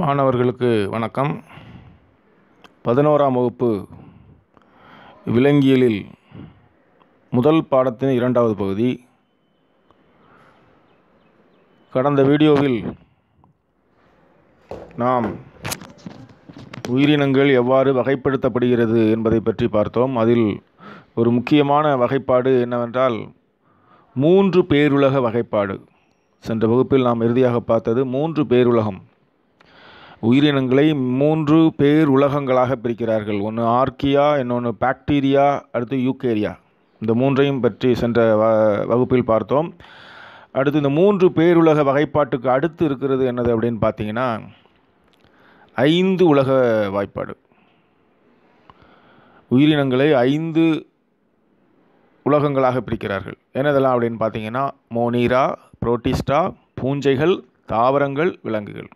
மாணவர்களுக்கு வணக்கம் பதினோராம் வகுப்பு விலங்கியலில் முதல் பாடத்தின் இரண்டாவது பகுதி கடந்த வீடியோவில் நாம் உயிரினங்கள் எவ்வாறு வகைப்படுத்தப்படுகிறது என்பதை பற்றி பார்த்தோம் அதில் ஒரு முக்கியமான வகைப்பாடு என்னவென்றால் மூன்று பேருலக வகைப்பாடு சென்ற வகுப்பில் நாம் இறுதியாக பார்த்தது மூன்று பேருலகம் உயிரினங்களை மூன்று பேர் உலகங்களாக பிரிக்கிறார்கள் ஒன்று ஆர்கியா இன்னொன்று பாக்டீரியா அடுத்து யூக்கேரியா இந்த மூன்றையும் பற்றி சென்ற வ வகுப்பில் பார்த்தோம் அடுத்து இந்த மூன்று பேருலக வகைப்பாட்டுக்கு அடுத்து இருக்கிறது என்னது அப்படின்னு பார்த்தீங்கன்னா ஐந்து உலக வாய்ப்பாடு உயிரினங்களை ஐந்து உலகங்களாக பிரிக்கிறார்கள் என்னதெல்லாம் அப்படின்னு பார்த்தீங்கன்னா மோனீரா புரோட்டிஸ்டா பூஞ்சைகள் தாவரங்கள் விலங்குகள்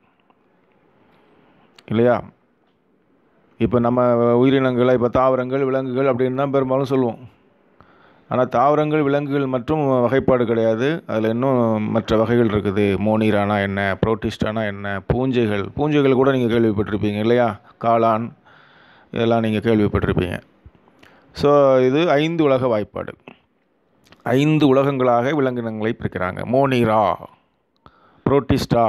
இல்லையா இப்போ நம்ம உயிரினங்களை இப்போ தாவரங்கள் விலங்குகள் அப்படின்னு தான் பெரும்பாலும் சொல்லுவோம் ஆனால் தாவரங்கள் விலங்குகள் மற்றும் வகைப்பாடு கிடையாது அதில் இன்னும் மற்ற வகைகள் இருக்குது மோனீரானா என்ன புரோட்டிஸ்டானா என்ன பூஞ்சைகள் பூஞ்சைகள் கூட நீங்கள் கேள்விப்பட்டிருப்பீங்க இல்லையா காளான் இதெல்லாம் நீங்கள் கேள்விப்பட்டிருப்பீங்க ஸோ இது ஐந்து உலக வாய்ப்பாடு ஐந்து உலகங்களாக விலங்கினங்களை பிரிக்கிறாங்க மோனிரா புரோட்டிஸ்டா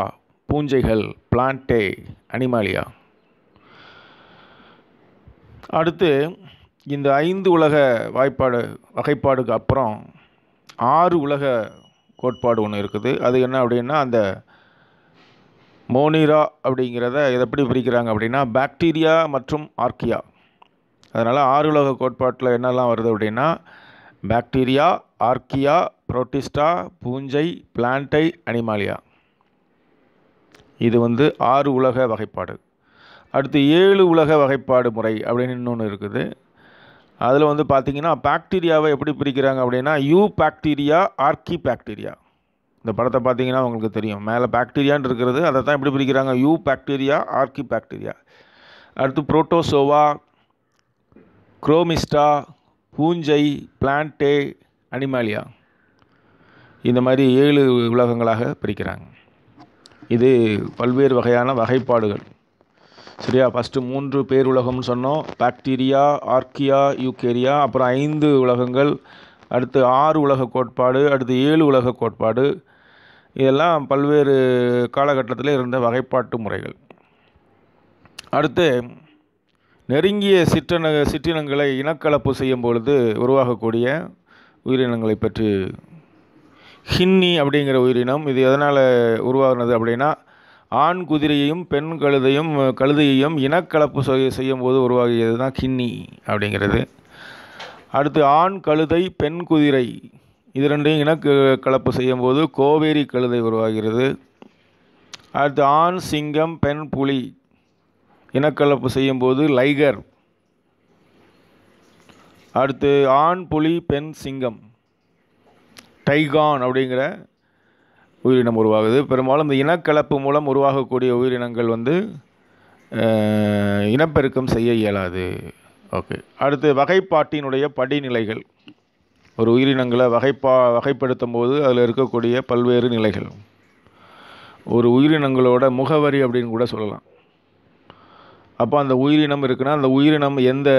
பூஞ்சைகள் பிளான்டே அனிமாலியா அடுத்து இந்த ஐந்து உலக வாய்ப்பாடு வகைப்பாடுக்கு அப்புறம் ஆறு உலக கோட்பாடு ஒன்று இருக்குது அது என்ன அப்படின்னா அந்த மோனிரா அப்படிங்கிறத இதை எப்படி பிரிக்கிறாங்க அப்படின்னா பாக்டீரியா மற்றும் ஆர்கியா அதனால் ஆறு உலக கோட்பாட்டில் என்னெல்லாம் வருது அப்படின்னா பாக்டீரியா ஆர்கியா புரோட்டிஸ்டா பூஞ்சை பிளான்டை அனிமாலியா இது வந்து ஆறு உலக வகைப்பாடு அடுத்து ஏழு உலக வகைப்பாடு முறை அப்படின்னு இன்னொன்று இருக்குது அதில் வந்து பார்த்திங்கன்னா பாக்டீரியாவை எப்படி பிரிக்கிறாங்க அப்படின்னா யூ பாக்டீரியா ஆர்கி பாக்டீரியா இந்த படத்தை பார்த்தீங்கன்னா உங்களுக்கு தெரியும் மேலே பாக்டீரியான் இருக்கிறது அதை தான் எப்படி பிரிக்கிறாங்க யூ பாக்டீரியா ஆர்கி பாக்டீரியா அடுத்து புரோட்டோசோவா குரோமிஸ்டா பூஞ்சை பிளான்டே அனிமாலியா இந்த மாதிரி ஏழு உலகங்களாக பிரிக்கிறாங்க இது பல்வேறு வகையான வகைப்பாடுகள் சரியா ஃபஸ்ட்டு மூன்று பேர் உலகம்னு சொன்னோம் பாக்டீரியா ஆர்கியா யூகேரியா அப்புறம் ஐந்து உலகங்கள் அடுத்து ஆறு உலக கோட்பாடு அடுத்து ஏழு உலக கோட்பாடு இதெல்லாம் பல்வேறு காலகட்டத்தில் இருந்த வகைப்பாட்டு முறைகள் அடுத்து நெருங்கிய சிற்றின சிற்றினங்களை இனக்கலப்பு செய்யும் பொழுது உருவாகக்கூடிய உயிரினங்களை பற்றி ஹின்னி அப்படிங்கிற உயிரினம் இது எதனால் உருவாகினது அப்படின்னா ஆண் குதிரையையும் பெண் கழுதையும் கழுதையையும் இனக்கலப்பு செய்யும் போது உருவாகியது தான் கின்னி அப்படிங்கிறது அடுத்து ஆண் கழுதை பெண் குதிரை இது ரெண்டையும் இனக்கு கலப்பு செய்யும் போது கோவேரி கழுதை உருவாகிறது அடுத்து ஆண் சிங்கம் பெண் புலி இனக்கலப்பு செய்யும்போது லைகர் அடுத்து ஆண் புலி பெண் சிங்கம் டைகான் அப்படிங்கிற உயிரினம் உருவாகுது பெரும்பாலும் இந்த இனக்கலப்பு மூலம் உருவாகக்கூடிய உயிரினங்கள் வந்து இனப்பெருக்கம் செய்ய இயலாது ஓகே அடுத்து வகைப்பாட்டினுடைய படிநிலைகள் ஒரு உயிரினங்களை வகைப்பா வகைப்படுத்தும் போது அதில் இருக்கக்கூடிய பல்வேறு நிலைகள் ஒரு உயிரினங்களோட முகவரி அப்படின்னு கூட சொல்லலாம் அப்போ அந்த உயிரினம் இருக்குன்னா அந்த உயிரினம் எந்த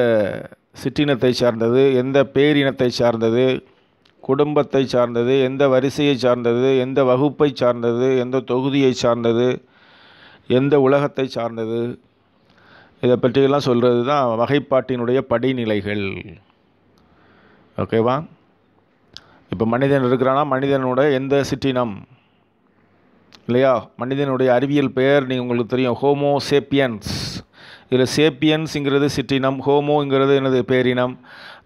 சிற்றினத்தை சார்ந்தது எந்த பேரினத்தை சார்ந்தது குடும்பத்தை சார்ந்தது எந்த வரிசையை சார்ந்தது எந்த வகுப்பை சார்ந்தது எந்த தொகுதியை சார்ந்தது எந்த உலகத்தை சார்ந்தது இதை பற்றியெல்லாம் சொல்கிறது தான் வகைப்பாட்டினுடைய படிநிலைகள் ஓகேவா இப்போ மனிதன் இருக்கிறான்னா மனிதனுடைய எந்த சிட்டினம் இல்லையா மனிதனுடைய அறிவியல் பெயர் நீங்கள் உங்களுக்கு தெரியும் ஹோமோசேப்பியன்ஸ் இதில் சேப்பியன்ஸுங்கிறது சிற்றினம் ஹோமோங்கிறது எனது பேரினம்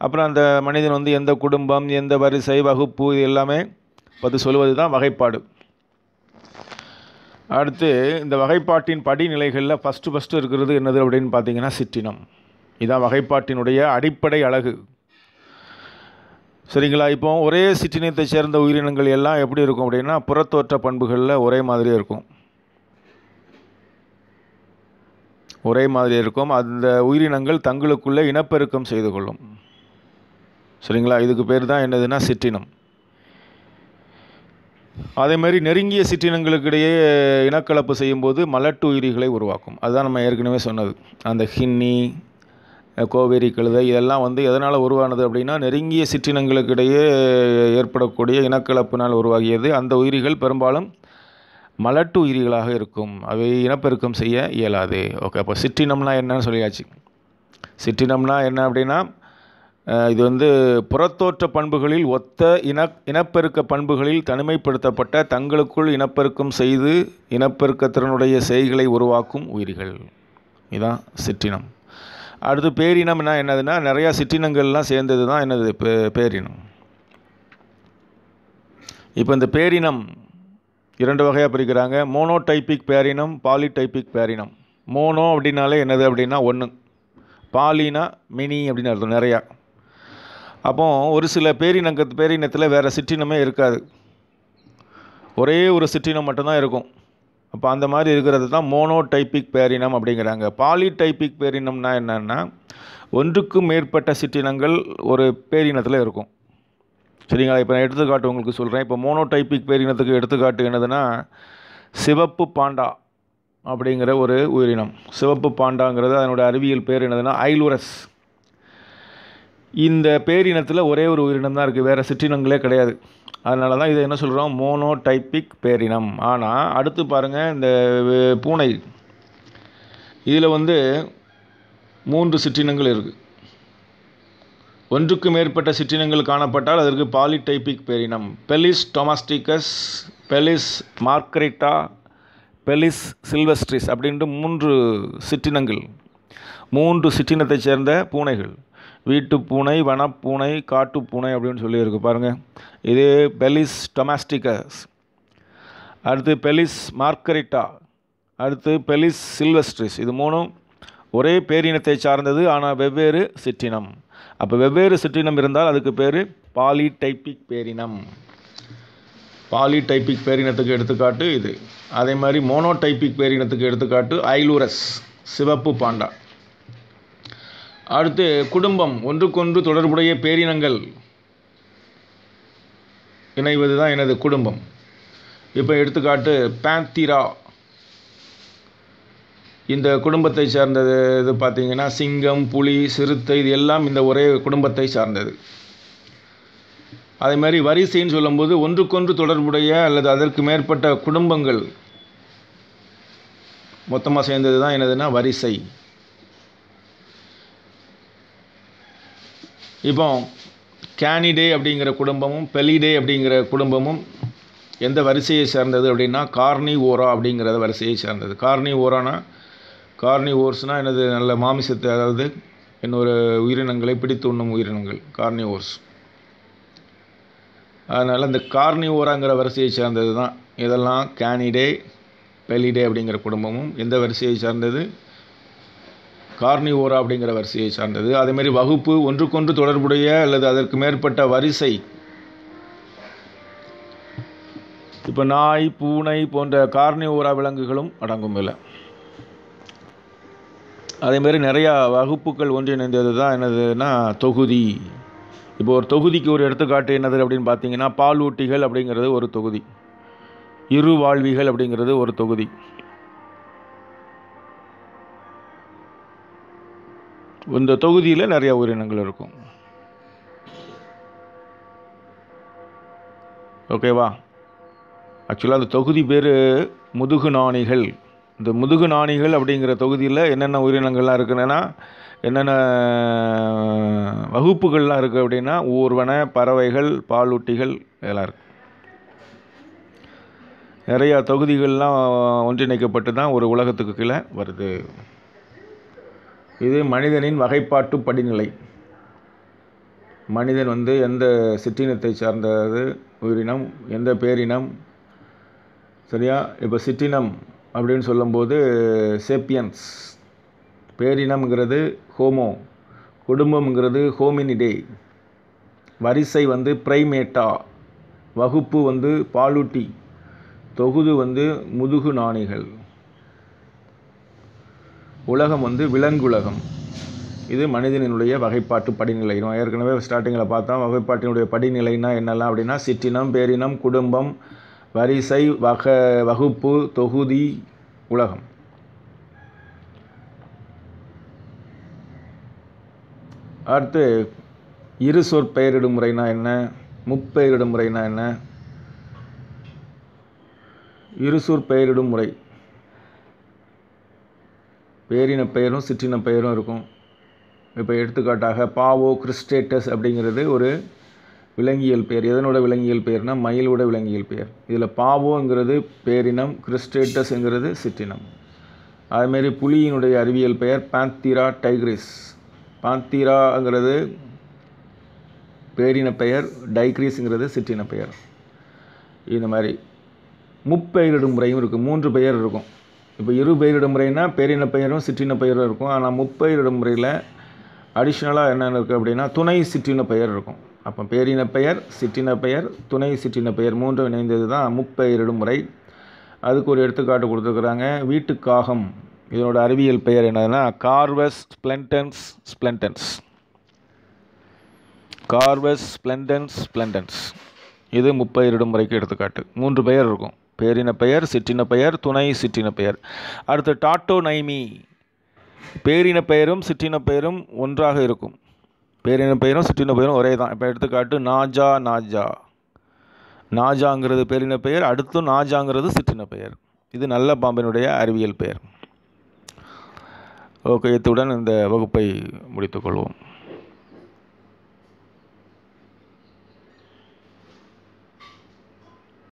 அப்புறம் அந்த மனிதன் வந்து எந்த குடும்பம் எந்த வரிசை வகுப்பு இது எல்லாமே பற்றி சொல்வது தான் வகைப்பாடு அடுத்து இந்த வகைப்பாட்டின் படிநிலைகளில் ஃபஸ்ட்டு ஃபஸ்ட்டு இருக்கிறது என்னது அப்படின்னு பார்த்தீங்கன்னா சிற்றினம் இதுதான் வகைப்பாட்டினுடைய அடிப்படை அழகு சரிங்களா இப்போ ஒரே சிற்றினத்தை சேர்ந்த உயிரினங்கள் எல்லாம் எப்படி இருக்கும் அப்படின்னா புறத்தோற்ற பண்புகளில் ஒரே மாதிரி இருக்கும் ஒரே மாதிரி இருக்கும் அந்த உயிரினங்கள் தங்களுக்குள்ளே இனப்பெருக்கம் செய்து கொள்ளும் சரிங்களா இதுக்கு பேர் தான் என்னதுன்னா சிற்றினம் அதேமாதிரி நெருங்கிய சிற்றினங்களுக்கு இடையே இனக்கலப்பு செய்யும்போது மலட்டு உயிரிகளை உருவாக்கும் அதுதான் நம்ம ஏற்கனவே சொன்னது அந்த ஹின்னி கோவேரி கழுதை இதெல்லாம் வந்து எதனால் உருவானது அப்படின்னா நெருங்கிய சிற்றினங்களுக்கிடையே ஏற்படக்கூடிய இனக்கலப்பினால் உருவாகியது அந்த உயிரிகள் பெரும்பாலும் மலட்டு உயிரிகளாக இருக்கும் அவை இனப்பெருக்கம் செய்ய இயலாது ஓகே அப்போ சிற்றினம்னா என்னன்னு சொல்லியாச்சு சிற்றினம்னா என்ன அப்படின்னா இது வந்து புறத்தோற்ற பண்புகளில் ஒத்த இன இனப்பெருக்க பண்புகளில் தனிமைப்படுத்தப்பட்ட தங்களுக்குள் இனப்பெருக்கம் செய்து இனப்பெருக்கத்திறனுடைய செய்களை உருவாக்கும் உயிரிகள் இதுதான் சிற்றினம் அடுத்து பேரினம்னா என்னதுன்னா நிறையா சிற்றினங்கள்லாம் சேர்ந்தது தான் என்னது பே பேரினம் இப்போ இந்த பேரினம் இரண்டு வகையாக பிரிக்கிறாங்க மோனோடைப்பிக் பேரினம் பாலிடைப்பிக் பேரினம் மோனோ அப்படின்னாலே என்னது அப்படின்னா ஒன்று பாலினா மினி அப்படின்னு அர்த்தம் நிறையா அப்போ ஒரு சில பேரினங்க பேரினத்தில் வேறு சிற்றினமே இருக்காது ஒரே ஒரு சிற்றினம் மட்டும்தான் இருக்கும் அப்போ அந்த மாதிரி இருக்கிறது தான் மோனோடைப்பிக் பேரினம் அப்படிங்கிறாங்க பாலிடைப்பிக் பேரினம்னா என்னென்னா ஒன்றுக்கும் மேற்பட்ட சிற்றினங்கள் ஒரு பேரினத்தில் இருக்கும் சரிங்களா இப்போ நான் எடுத்துக்காட்டு உங்களுக்கு சொல்கிறேன் இப்போ மோனோடைப்பிக் பேரினத்துக்கு எடுத்துக்காட்டு என்னதுன்னா சிவப்பு பாண்டா அப்படிங்கிற ஒரு உயிரினம் சிவப்பு பாண்டாங்கிறது அதனுடைய அறிவியல் பேர் என்னதுன்னா ஐலுரஸ் இந்த பேரினத்தில் ஒரே ஒரு உயிரினம் தான் இருக்குது வேறு சிற்றினங்களே கிடையாது அதனால தான் இதை என்ன சொல்கிறோம் மோனோடைப்பிக் பேரினம் ஆனால் அடுத்து பாருங்கள் இந்த பூனை இதில் வந்து மூன்று சிற்றினங்கள் இருக்குது ஒன்றுக்கு மேற்பட்ட சிற்றினங்கள் காணப்பட்டால் அதற்கு பாலிடைபிக் பேரினம் Felis domesticus Felis margarita Felis silvestris அப்படின்ட்டு மூன்று சிற்றினங்கள் மூன்று சிற்றினத்தைச் சேர்ந்த பூனைகள் வீட்டு பூனை வனப்பூனை காட்டுப்பூனை அப்படின்னு சொல்லியிருக்கு பாருங்கள் இது பெலிஸ் டொமாஸ்டிகஸ் அடுத்து பெலிஸ் மார்க்கரிட்டா அடுத்து பெலிஸ் சில்வஸ்ட்ரிஸ் இது மூணும் ஒரே பேரினத்தை சார்ந்தது ஆனால் வெவ்வேறு சிற்றினம் அப்போ வெவ்வேறு சிற்றினம் இருந்தால் அதுக்கு பேர் பாலிடைப்பிக் பேரினம் பாலிடைப்பிக் பேரினத்துக்கு எடுத்துக்காட்டு இது அதே மாதிரி மோனோடைப்பிக் பேரினத்துக்கு எடுத்துக்காட்டு ஐலூரஸ் சிவப்பு பாண்டா அடுத்து குடும்பம் ஒன்றுக்கொன்று தொடர்புடைய பேரினங்கள் இணைவது தான் எனது குடும்பம் இப்போ எடுத்துக்காட்டு பேந்திரா இந்த குடும்பத்தை சார்ந்தது இது பார்த்தீங்கன்னா சிங்கம் புலி சிறுத்தை இது எல்லாம் இந்த ஒரே குடும்பத்தை சார்ந்தது அதே மாதிரி வரிசைன்னு சொல்லும்போது ஒன்றுக்கொன்று தொடர்புடைய அல்லது அதற்கு மேற்பட்ட குடும்பங்கள் மொத்தமாக சேர்ந்தது தான் என்னதுன்னா வரிசை இப்போ கேனிடே அப்படிங்கிற குடும்பமும் பெலிடே அப்படிங்கிற குடும்பமும் எந்த வரிசையை சேர்ந்தது அப்படின்னா கார்னி ஓரா அப்படிங்கிறத வரிசையை சேர்ந்தது கார்னி ஓரானா கார்னிவோர்ஸ்னால் எனது நல்ல மாமிசத்தை அதாவது என்னோட உயிரினங்களை பிடித்து உண்ணும் உயிரினங்கள் கார்னிவோர்ஸ் அதனால் இந்த கார்னிவோராங்கிற வரிசையை சார்ந்தது தான் இதெல்லாம் கேனிடே பெலிடே அப்படிங்கிற குடும்பமும் எந்த வரிசையை சார்ந்தது கார்னிவோரா அப்படிங்கிற வரிசையை சார்ந்தது அதேமாரி வகுப்பு ஒன்றுக்கொன்று தொடர்புடைய அல்லது அதற்கு மேற்பட்ட வரிசை இப்போ நாய் பூனை போன்ற கார்னிவோரா விலங்குகளும் அடங்கும் இல்லை அதேமாரி நிறையா வகுப்புகள் ஒன்றிணைந்தது தான் என்னதுன்னா தொகுதி இப்போ ஒரு தொகுதிக்கு ஒரு எடுத்துக்காட்டு என்னது அப்படின்னு பார்த்தீங்கன்னா பாலூட்டிகள் அப்படிங்கிறது ஒரு தொகுதி இரு வாழ்விகள் அப்படிங்கிறது ஒரு தொகுதி இந்த தொகுதியில் நிறைய உயிரினங்கள் இருக்கும் ஓகேவா ஆக்சுவலாக அந்த தொகுதி பேர் முதுகு நாணிகள் இந்த முதுகு நாணிகள் அப்படிங்கிற தொகுதியில் என்னென்ன உயிரினங்கள்லாம் இருக்குதுன்னா என்னென்ன வகுப்புகள்லாம் இருக்குது அப்படின்னா ஊர்வன பறவைகள் பாலூட்டிகள் இதெல்லாம் இருக்குது நிறையா தொகுதிகள்லாம் ஒன்றிணைக்கப்பட்டு தான் ஒரு உலகத்துக்கு கீழே வருது இது மனிதனின் வகைப்பாட்டு படிநிலை மனிதன் வந்து எந்த சிற்றினத்தை சார்ந்தது உயிரினம் எந்த பேரினம் சரியா இப்போ சிற்றினம் அப்படின்னு சொல்லும்போது சேப்பியன்ஸ் பேரினம்ங்கிறது ஹோமோ குடும்பம்ங்கிறது ஹோமினிடே வரிசை வந்து பிரைமேட்டா வகுப்பு வந்து பாலூட்டி தொகுது வந்து முதுகு நாணிகள் உலகம் வந்து விலங்குலகம் இது மனிதனினுடைய வகைப்பாட்டு படிநிலை ஏற்கனவே ஸ்டார்டிங்கில் பார்த்தா வகைப்பாட்டினுடைய படிநிலைன்னா என்னெல்லாம் அப்படின்னா சிற்றினம் பேரினம் குடும்பம் வரிசை வக வகுப்பு தொகுதி உலகம் அடுத்து இரு சொற்பெயரிடும் முறைனா என்ன முப்பெயரிடும் முறைனா என்ன இரு பெயரிடும் முறை பேரின பெயரும் சிற்றின பெயரும் இருக்கும் இப்போ எடுத்துக்காட்டாக பாவோ கிறிஸ்டேட்டஸ் அப்படிங்கிறது ஒரு விலங்கியல் பெயர் எதனோட விலங்கியல் பெயர்னா மயிலோட விலங்கியல் பெயர் இதில் பாவோங்கிறது பேரினம் கிறிஸ்டேட்டஸ்ங்கிறது சிற்றினம் அதுமாரி புலியினுடைய அறிவியல் பெயர் பாந்திரா டைக்ரிஸ் பாந்திராங்கிறது பேரின பெயர் டைக்ரீஸுங்கிறது சிற்றின பெயர் இந்த மாதிரி முப்பெயரிடும் முறையும் இருக்குது மூன்று பெயர் இருக்கும் இப்போ இரு பெயரிடும் முறைனா பேரின பெயரும் சிற்றின பெயரும் இருக்கும் ஆனால் முப்பெயரிடும் முறையில் அடிஷ்னலாக என்னென்ன இருக்குது அப்படின்னா துணை சிற்றின பெயர் இருக்கும் அப்போ பேரின பெயர் சிற்றின பெயர் துணை சிற்றின பெயர் மூன்றும் இணைந்தது தான் முப்பெயரிடும் முறை அதுக்கு ஒரு எடுத்துக்காட்டு கொடுத்துருக்குறாங்க வீட்டுக்காகம் இதனோட அறிவியல் பெயர் என்னதுன்னா கார்வஸ் ஸ்ப்ளெண்டன்ஸ் ஸ்ப்ளெண்டன்ஸ் கார்வஸ் ஸ்ப்ளெண்டன்ஸ் ஸ்ப்ளெண்டன்ஸ் இது முப்பெயரிடும் முறைக்கு எடுத்துக்காட்டு மூன்று பெயர் இருக்கும் பேரின பெயர் சிற்றின பெயர் துணை சிற்றின பெயர் அடுத்து டாட்டோ நைமி பேரின பெயரும் சிற்றின பெயரும் ஒன்றாக இருக்கும் பேரின பெயரும் சிற்றின பெயரும் ஒரே தான் இப்போ எடுத்துக்காட்டு நாஜா நாஜா நாஜாங்கிறது பேரின பெயர் அடுத்தும் நாஜாங்கிறது சிற்றின பெயர் இது நல்ல பாம்பினுடைய அறிவியல் பெயர் ஓகே இத்துடன் இந்த வகுப்பை முடித்துக்கொள்வோம்